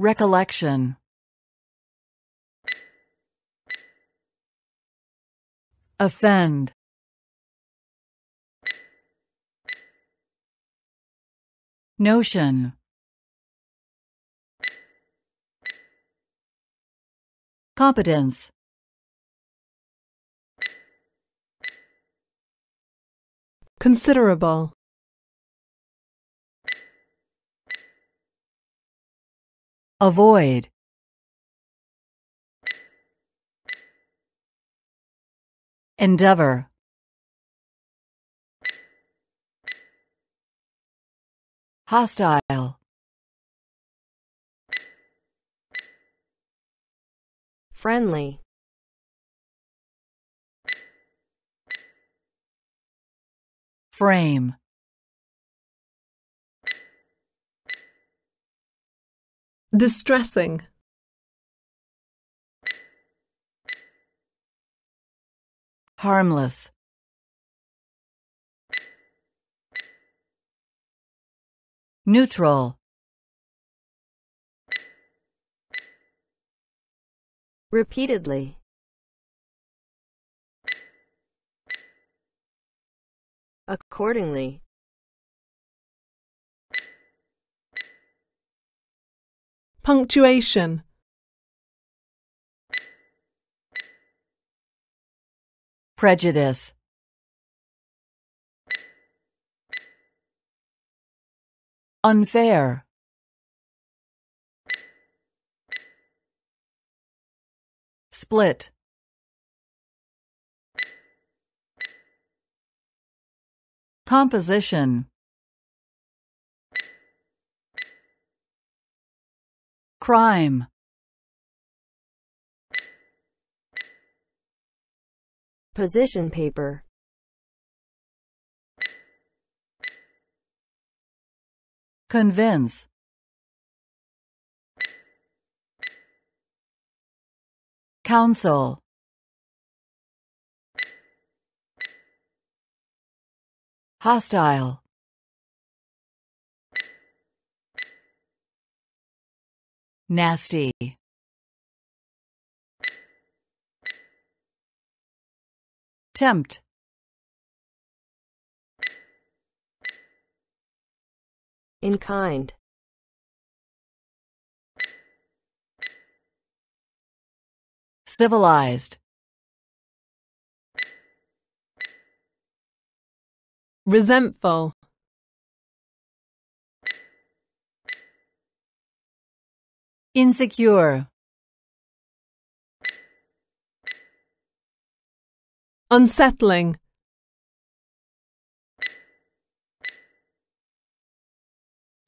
Recollection Offend Notion Competence Considerable Avoid Endeavor Hostile Friendly Frame Distressing. Harmless. Neutral. Repeatedly. Accordingly. Punctuation Prejudice Unfair Split Composition crime position paper convince counsel hostile Nasty. Tempt. In kind. Civilized. Resentful. Insecure. Unsettling.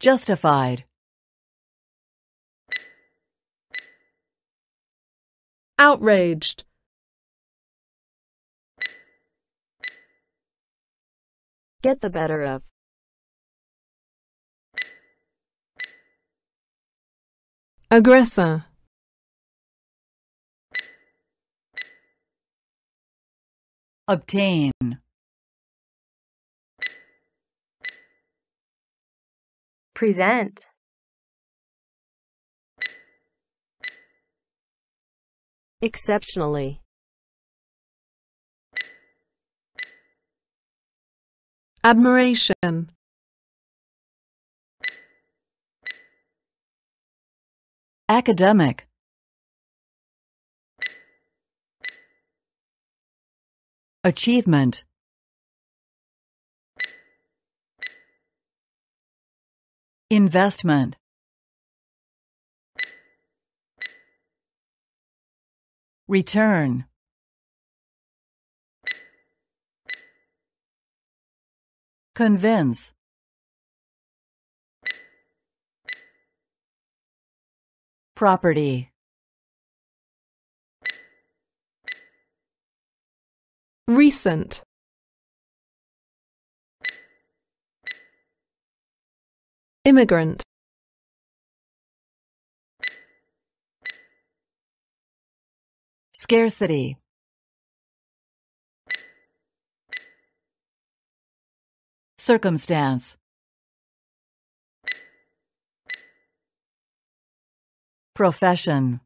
Justified. Outraged. Get the better of. Aggressor Obtain Present Exceptionally Admiration academic Achievement Investment Return Convince Property. Recent. Immigrant. Scarcity. Circumstance. Profession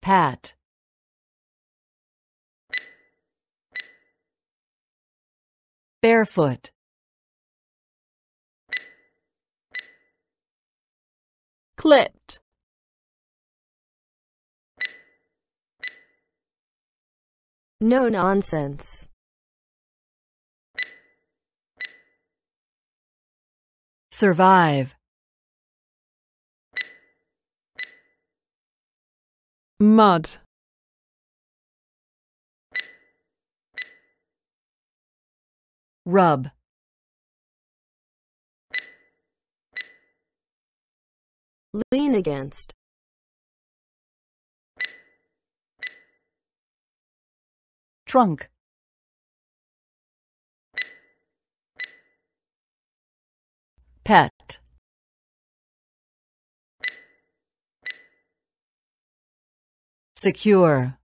Pat Barefoot Clipped No nonsense Survive. Mud. Rub. Lean against. Trunk. pet secure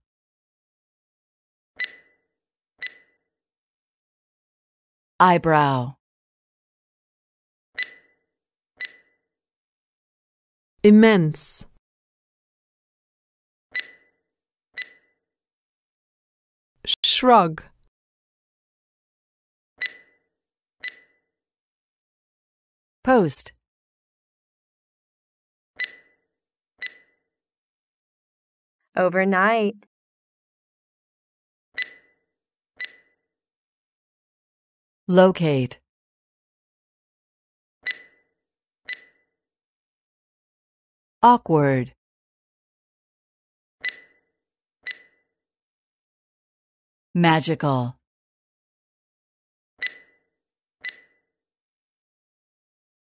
eyebrow immense shrug Post. Overnight. Locate. Awkward. Magical.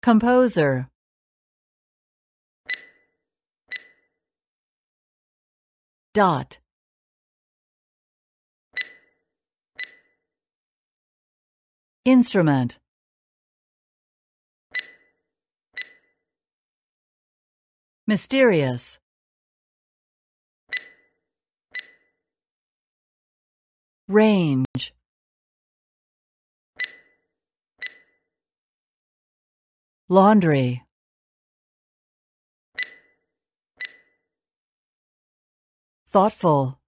Composer Dot Instrument Mysterious Range Laundry Thoughtful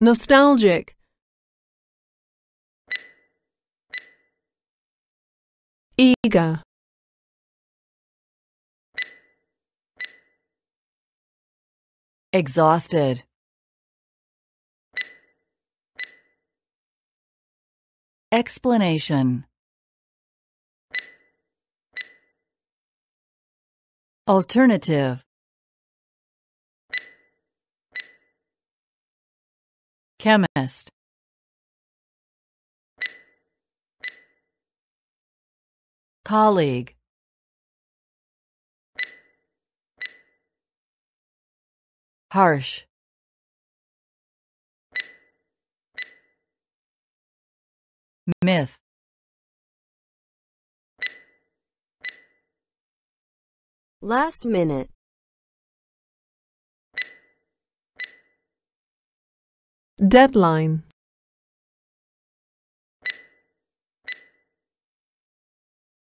Nostalgic Eager Exhausted Explanation Alternative Chemist Colleague Harsh Myth Last minute Deadline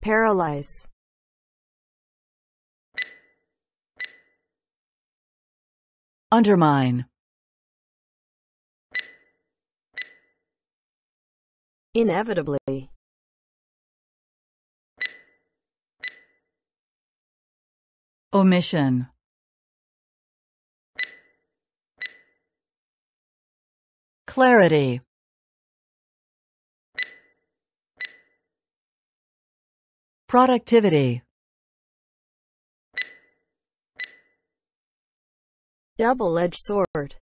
Paralyze Undermine Inevitably Omission Clarity Productivity Double-edged sword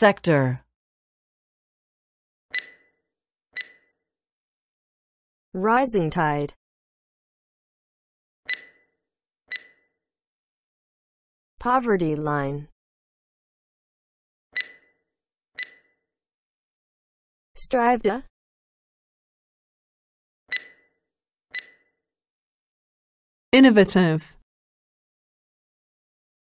Sector Rising tide Poverty line Strived to uh? Innovative